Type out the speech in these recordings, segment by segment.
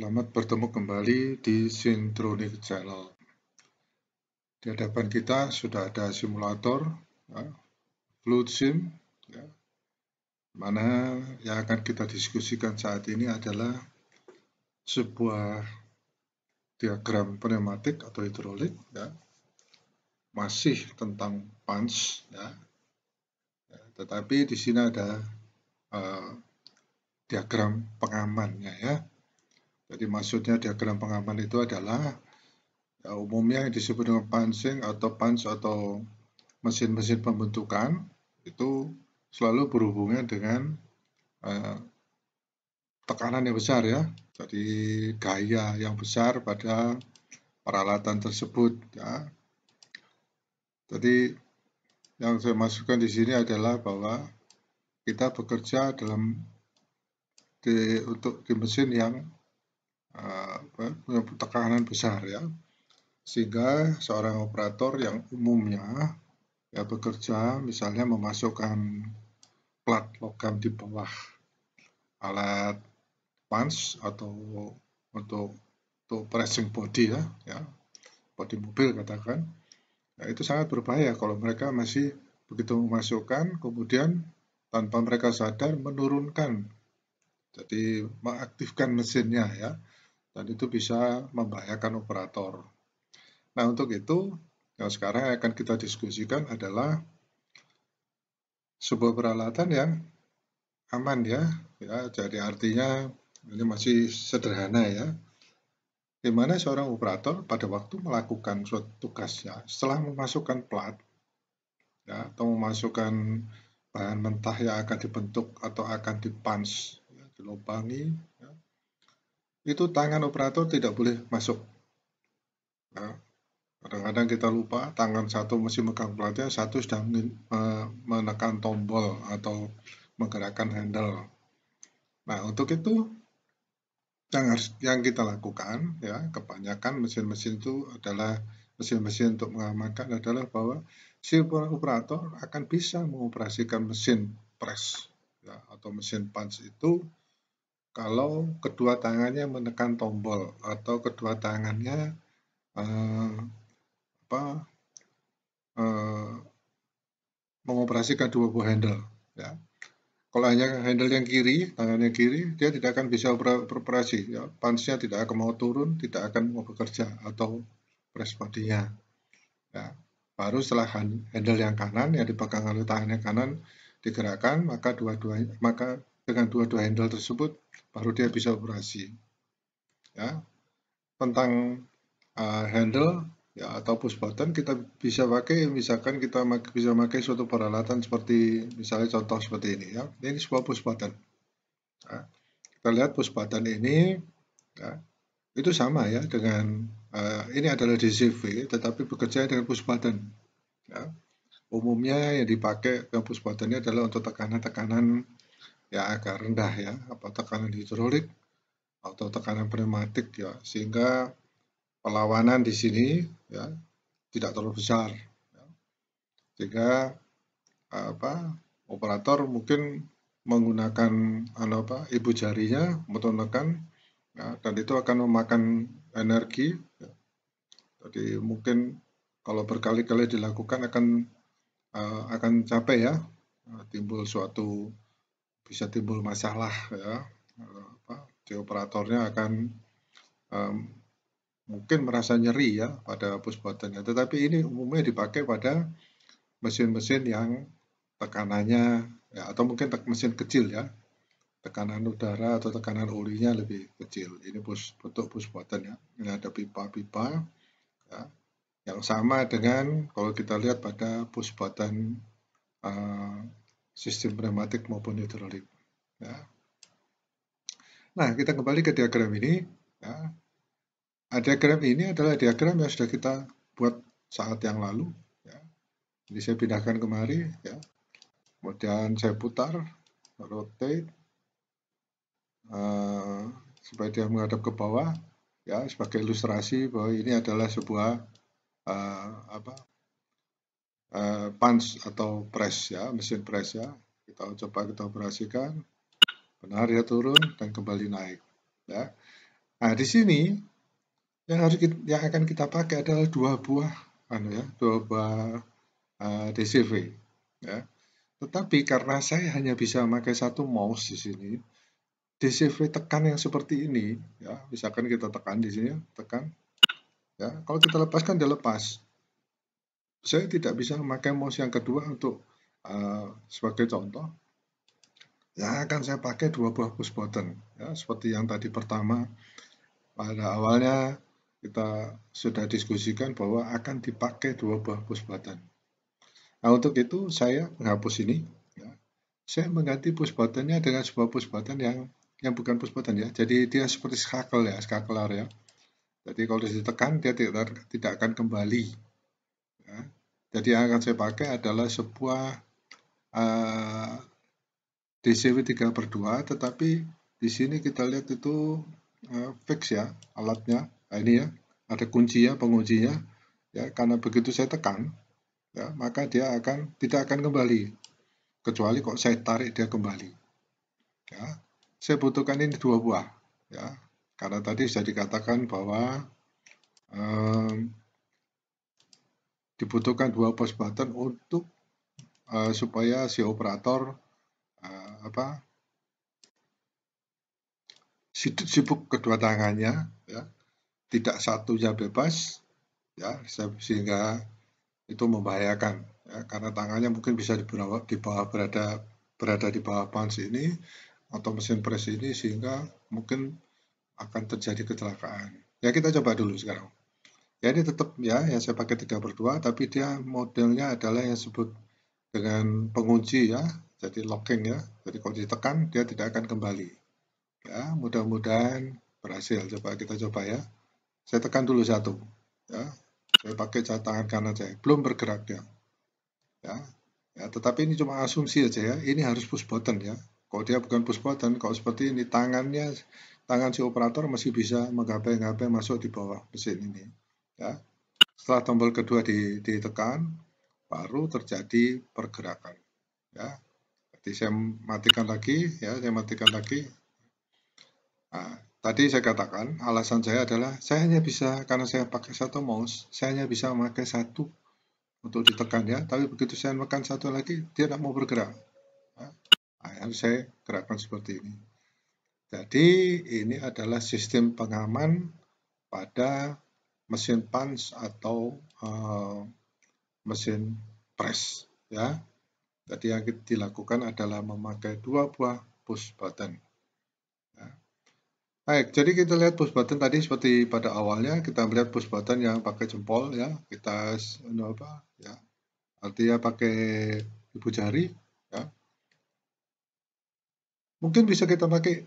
Selamat bertemu kembali di Sintronic Channel. Di hadapan kita sudah ada simulator, ya, Fluid Sim, ya, mana yang akan kita diskusikan saat ini adalah sebuah diagram pneumatik atau hidrolik, ya, masih tentang punch, ya, ya tetapi di sini ada uh, diagram pengamannya ya. Jadi maksudnya diagram pengaman itu adalah ya, umumnya yang disebut dengan punching atau punch atau mesin-mesin pembentukan itu selalu berhubungan dengan uh, tekanan yang besar ya. Jadi gaya yang besar pada peralatan tersebut ya. Jadi yang saya masukkan di sini adalah bahwa kita bekerja dalam di, untuk di mesin yang Eh, punya tekanan besar ya sehingga seorang operator yang umumnya ya bekerja misalnya memasukkan plat logam di bawah alat punch atau untuk untuk pressing body ya ya body mobil katakan ya, itu sangat berbahaya kalau mereka masih begitu memasukkan kemudian tanpa mereka sadar menurunkan jadi mengaktifkan mesinnya ya dan itu bisa membahayakan operator. Nah, untuk itu yang sekarang akan kita diskusikan adalah sebuah peralatan yang aman ya, ya jadi artinya ini masih sederhana ya, di mana seorang operator pada waktu melakukan suatu tugasnya setelah memasukkan plat ya, atau memasukkan bahan mentah yang akan dibentuk atau akan dipans, ya, dilubangi, itu tangan operator tidak boleh masuk. Ya, kadang-kadang kita lupa tangan satu masih megang pelatnya, satu sedang menekan tombol atau menggerakkan handle. Nah untuk itu yang harus yang kita lakukan ya kebanyakan mesin-mesin itu adalah mesin-mesin untuk mengamankan adalah bahwa si operator akan bisa mengoperasikan mesin press ya, atau mesin punch itu kalau kedua tangannya menekan tombol atau kedua tangannya uh, apa, uh, mengoperasikan dua buah handle. Ya. Kalau hanya handle yang kiri, tangannya kiri, dia tidak akan bisa beroperasi. Ya. Pansnya tidak akan mau turun, tidak akan mau bekerja atau press bodynya Ya. Baru setelah handle yang kanan yang dipegang oleh tangannya kanan digerakkan, maka dua-duanya maka dengan dua-dua handle tersebut baru dia bisa operasi. Ya. Tentang uh, handle ya atau push button kita bisa pakai misalkan kita bisa pakai suatu peralatan seperti misalnya contoh seperti ini ya. Ini sebuah push button. Ya. Kita lihat push button ini ya, itu sama ya dengan uh, ini adalah DCV ya, tetapi bekerja dengan push button. Ya umumnya yang dipakai push button adalah untuk tekanan-tekanan ya agak rendah ya apa tekanan hidrolik atau tekanan pneumatik ya sehingga perlawanan di sini ya tidak terlalu besar ya. sehingga apa operator mungkin menggunakan anu apa ibu jarinya untuk menekan ya, dan itu akan memakan energi ya. jadi mungkin kalau berkali-kali dilakukan akan uh, akan capek ya eh, timbul suatu bisa timbul masalah ya eh, apa, di operatornya akan um, mungkin merasa nyeri ya pada push buttonnya tetapi ini umumnya dipakai pada mesin-mesin yang tekanannya ya, atau mungkin tek mesin kecil ya tekanan udara atau tekanan olinya lebih kecil ini push bentuk push button ya ini ada pipa-pipa ya, yang sama dengan kalau kita lihat pada push eh, button uh, sistem pneumatik maupun hidrolik. Ya. Nah, kita kembali ke diagram ini. Ya. Nah, diagram ini adalah diagram yang sudah kita buat saat yang lalu. Ya. Jadi saya pindahkan kemari, ya. kemudian saya putar, rotate, uh, supaya dia menghadap ke bawah. Ya, sebagai ilustrasi bahwa ini adalah sebuah uh, apa, Eh, punch atau press ya, mesin press ya. Kita coba kita operasikan. Benar ya turun dan kembali naik ya. Nah, di sini yang harus kita, yang akan kita pakai adalah dua buah anu ya, dua buah uh, eh, DCV ya. Tetapi karena saya hanya bisa memakai satu mouse di sini, DCV tekan yang seperti ini ya, misalkan kita tekan di sini, tekan ya. Kalau kita lepaskan dia lepas saya tidak bisa memakai mouse yang kedua untuk uh, sebagai contoh. Ya, akan saya pakai dua buah push button. Ya, seperti yang tadi pertama, pada awalnya kita sudah diskusikan bahwa akan dipakai dua buah push button. Nah, untuk itu saya menghapus ini. Ya. Saya mengganti push buttonnya dengan sebuah push button yang yang bukan push button ya. Jadi dia seperti skakel ya, skakelar ya. Jadi kalau ditekan dia tidak, tidak akan kembali jadi yang akan saya pakai adalah sebuah uh, DCW 3 per 2, tetapi di sini kita lihat itu uh, fix ya alatnya. Nah, ini ya, ada kuncinya, penguncinya. Ya, karena begitu saya tekan, ya, maka dia akan tidak akan kembali. Kecuali kok saya tarik dia kembali. Ya, saya butuhkan ini dua buah. Ya, karena tadi sudah dikatakan bahwa um, dibutuhkan dua push button untuk uh, supaya si operator uh, apa sibuk kedua tangannya ya tidak satunya bebas ya sehingga itu membahayakan ya, karena tangannya mungkin bisa di bawah, di bawah berada berada di bawah pans ini atau mesin press ini sehingga mungkin akan terjadi kecelakaan ya kita coba dulu sekarang ya ini tetap ya yang saya pakai 3 per 2 tapi dia modelnya adalah yang disebut dengan pengunci ya jadi locking ya jadi kalau ditekan dia tidak akan kembali ya mudah-mudahan berhasil coba kita coba ya saya tekan dulu satu ya saya pakai tangan kanan saya belum bergerak dia ya ya tetapi ini cuma asumsi aja ya ini harus push button ya kalau dia bukan push button kalau seperti ini tangannya tangan si operator masih bisa menggapai-gapai masuk di bawah mesin ini Ya. Setelah tombol kedua ditekan, baru terjadi pergerakan. Ya. Jadi saya matikan lagi, ya, saya matikan lagi. Nah, tadi saya katakan alasan saya adalah saya hanya bisa karena saya pakai satu mouse, saya hanya bisa memakai satu untuk ditekan ya. Tapi begitu saya tekan satu lagi, dia tidak mau bergerak. Nah, saya gerakan seperti ini. Jadi ini adalah sistem pengaman pada mesin punch atau uh, mesin press ya. Jadi yang dilakukan adalah memakai dua buah push button. Ya. Baik, jadi kita lihat push button tadi seperti pada awalnya kita melihat push button yang pakai jempol ya, kita anu apa ya. Artinya pakai ibu jari ya. Mungkin bisa kita pakai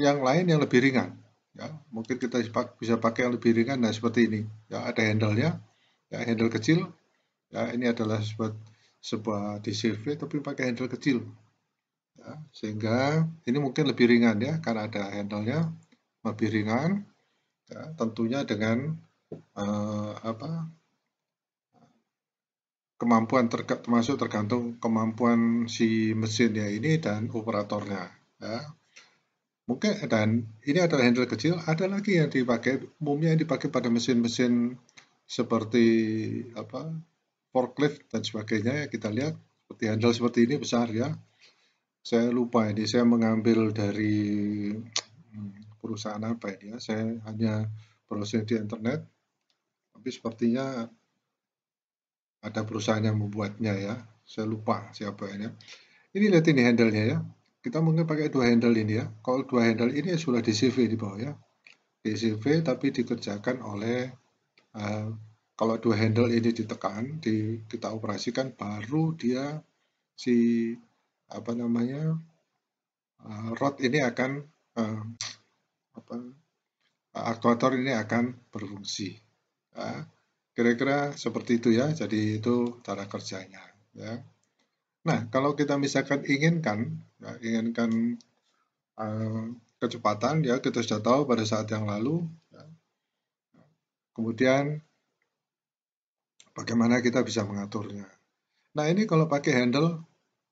yang lain yang lebih ringan ya mungkin kita bisa pakai yang lebih ringan nah seperti ini ya ada handle-nya ya handle kecil ya ini adalah sebuah sebuah DCV tapi pakai handle kecil ya, sehingga ini mungkin lebih ringan ya karena ada handle-nya lebih ringan ya, tentunya dengan uh, apa kemampuan termasuk tergantung kemampuan si mesin ya ini dan operatornya ya Mungkin dan ini adalah handle kecil, ada lagi yang dipakai umumnya yang dipakai pada mesin-mesin seperti apa forklift dan sebagainya ya kita lihat seperti handle seperti ini besar ya. Saya lupa ini saya mengambil dari hmm, perusahaan apa ini ya. Saya hanya browsing di internet tapi sepertinya ada perusahaan yang membuatnya ya. Saya lupa siapa ini. Ini lihat ini handle-nya ya kita mungkin pakai dua handle ini ya. Kalau dua handle ini sudah di CV di bawah ya. Di CV tapi dikerjakan oleh uh, kalau dua handle ini ditekan, di, kita operasikan baru dia si apa namanya uh, rod ini akan uh, apa aktuator ini akan berfungsi. Ya, kira-kira ya. seperti itu ya. Jadi itu cara kerjanya. Ya. Nah, kalau kita misalkan inginkan, ya, inginkan uh, kecepatan, ya kita sudah tahu pada saat yang lalu. Ya. Kemudian, bagaimana kita bisa mengaturnya? Nah, ini kalau pakai handle,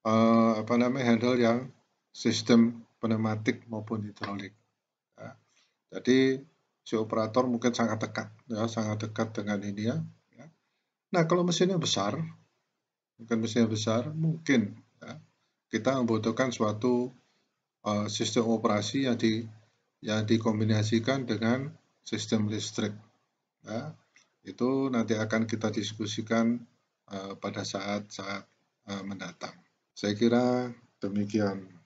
uh, apa namanya handle yang sistem pneumatik maupun hidrolik. Ya. Jadi si operator mungkin sangat dekat, ya, sangat dekat dengan ini ya. ya. Nah kalau mesinnya besar, mesin yang besar mungkin ya, kita membutuhkan suatu uh, sistem operasi yang di yang dikombinasikan dengan sistem listrik. Ya, itu nanti akan kita diskusikan uh, pada saat-saat uh, eh, mendatang. Saya kira demikian.